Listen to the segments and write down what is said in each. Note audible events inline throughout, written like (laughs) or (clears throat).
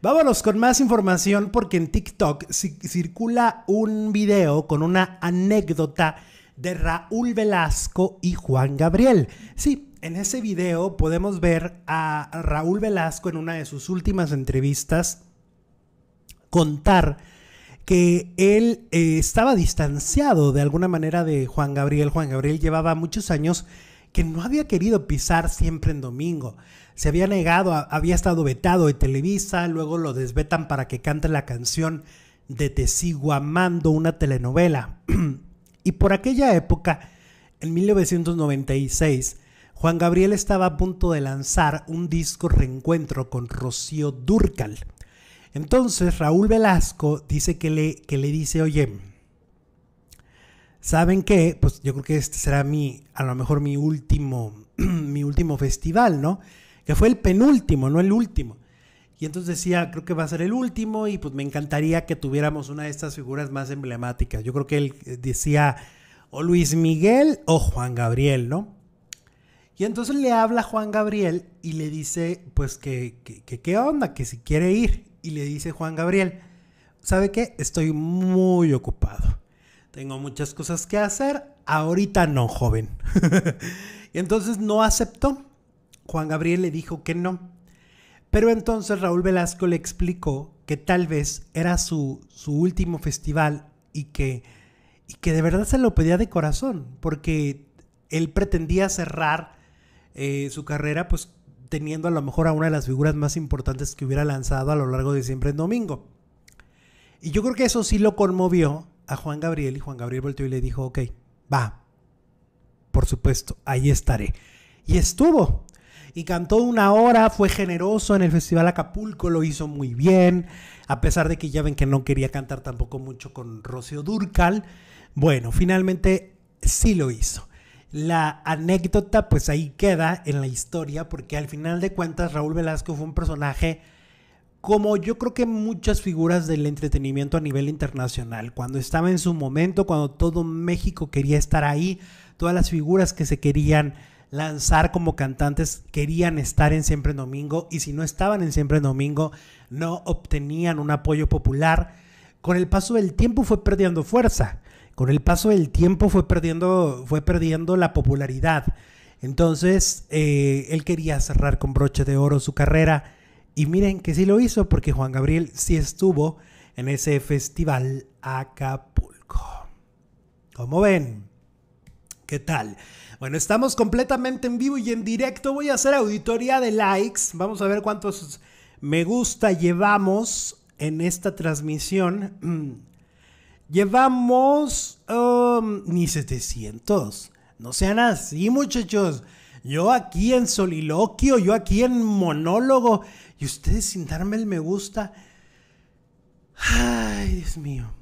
Vámonos con más información porque en TikTok circula un video con una anécdota de Raúl Velasco y Juan Gabriel. Sí, en ese video podemos ver a Raúl Velasco en una de sus últimas entrevistas contar que él eh, estaba distanciado de alguna manera de Juan Gabriel. Juan Gabriel llevaba muchos años que no había querido pisar siempre en domingo se había negado, había estado vetado de Televisa, luego lo desvetan para que cante la canción de Te sigo amando, una telenovela. (clears throat) y por aquella época, en 1996, Juan Gabriel estaba a punto de lanzar un disco reencuentro con Rocío Durcal. Entonces Raúl Velasco dice que le, que le dice, oye, ¿saben qué? Pues yo creo que este será mi, a lo mejor mi último, (clears throat) mi último festival, ¿no? que fue el penúltimo, no el último. Y entonces decía, creo que va a ser el último y pues me encantaría que tuviéramos una de estas figuras más emblemáticas. Yo creo que él eh, decía o Luis Miguel o Juan Gabriel, ¿no? Y entonces le habla Juan Gabriel y le dice, pues que, que, qué onda, que si quiere ir. Y le dice Juan Gabriel, ¿sabe qué? Estoy muy ocupado. Tengo muchas cosas que hacer. Ahorita no, joven. (laughs) y entonces no aceptó. Juan Gabriel le dijo que no. Pero entonces Raúl Velasco le explicó que tal vez era su, su último festival y que, y que de verdad se lo pedía de corazón, porque él pretendía cerrar eh, su carrera pues teniendo a lo mejor a una de las figuras más importantes que hubiera lanzado a lo largo de siempre en domingo. Y yo creo que eso sí lo conmovió a Juan Gabriel y Juan Gabriel volteó y le dijo, ok, va, por supuesto, ahí estaré. Y estuvo y cantó una hora, fue generoso en el Festival Acapulco, lo hizo muy bien, a pesar de que ya ven que no quería cantar tampoco mucho con Rocío Durcal. Bueno, finalmente sí lo hizo. La anécdota pues ahí queda en la historia porque al final de cuentas Raúl Velasco fue un personaje como yo creo que muchas figuras del entretenimiento a nivel internacional, cuando estaba en su momento, cuando todo México quería estar ahí, todas las figuras que se querían lanzar como cantantes querían estar en Siempre Domingo y si no estaban en Siempre Domingo no obtenían un apoyo popular. Con el paso del tiempo fue perdiendo fuerza, con el paso del tiempo fue perdiendo, fue perdiendo la popularidad. Entonces eh, él quería cerrar con broche de oro su carrera y miren que sí lo hizo porque Juan Gabriel sí estuvo en ese festival Acapulco. Como ven? ¿Qué tal? Bueno, estamos completamente en vivo y en directo. Voy a hacer auditoría de likes. Vamos a ver cuántos me gusta llevamos en esta transmisión. (clears throat) Llevamos um, ni 700. No sean así, muchachos. Yo aquí en soliloquio, yo aquí en monólogo, y ustedes sin darme el me gusta. Ay, Dios mío,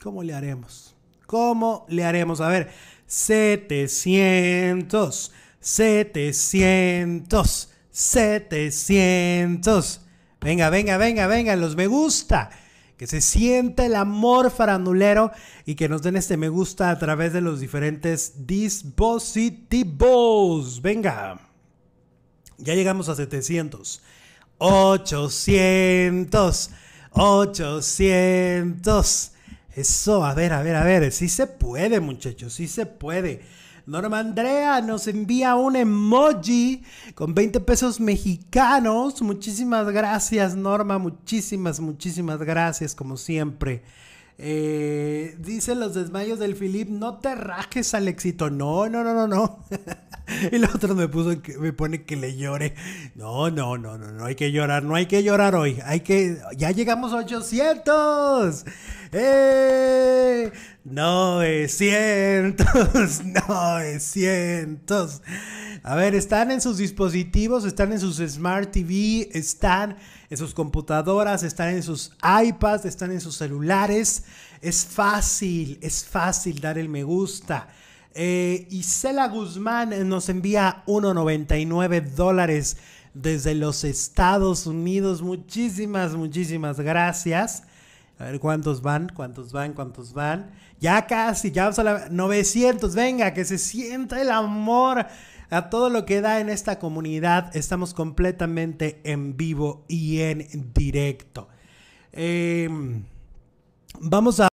¿cómo le haremos? ¿Cómo le haremos? A ver, 700, 700, 700. Venga, venga, venga, venga, los me gusta. Que se sienta el amor farandulero y que nos den este me gusta a través de los diferentes dispositivos. Venga. Ya llegamos a 700. 800. 800. Eso, a ver, a ver, a ver. Sí se puede, muchachos, sí se puede. Norma Andrea nos envía un emoji con 20 pesos mexicanos. Muchísimas gracias, Norma. Muchísimas, muchísimas gracias, como siempre. Eh, dicen los desmayos del Filip: no te rajes al éxito. No, no, no, no, no. (laughs) y el otro me, puso me pone que le llore. No, no, no, no, no hay que llorar, no hay que llorar hoy. Hay que, ya llegamos a 800. ¡Eh! 900, 900. (laughs) A ver, están en sus dispositivos, están en sus Smart TV, están en sus computadoras, están en sus iPads, están en sus celulares. Es fácil, es fácil dar el me gusta. Y eh, Isela Guzmán nos envía 1,99 dólares desde los Estados Unidos. Muchísimas, muchísimas gracias. A ver cuántos van, cuántos van, cuántos van. Ya casi, ya vamos a la 900. Venga, que se sienta el amor a todo lo que da en esta comunidad. Estamos completamente en vivo y en directo. Em, vamos a...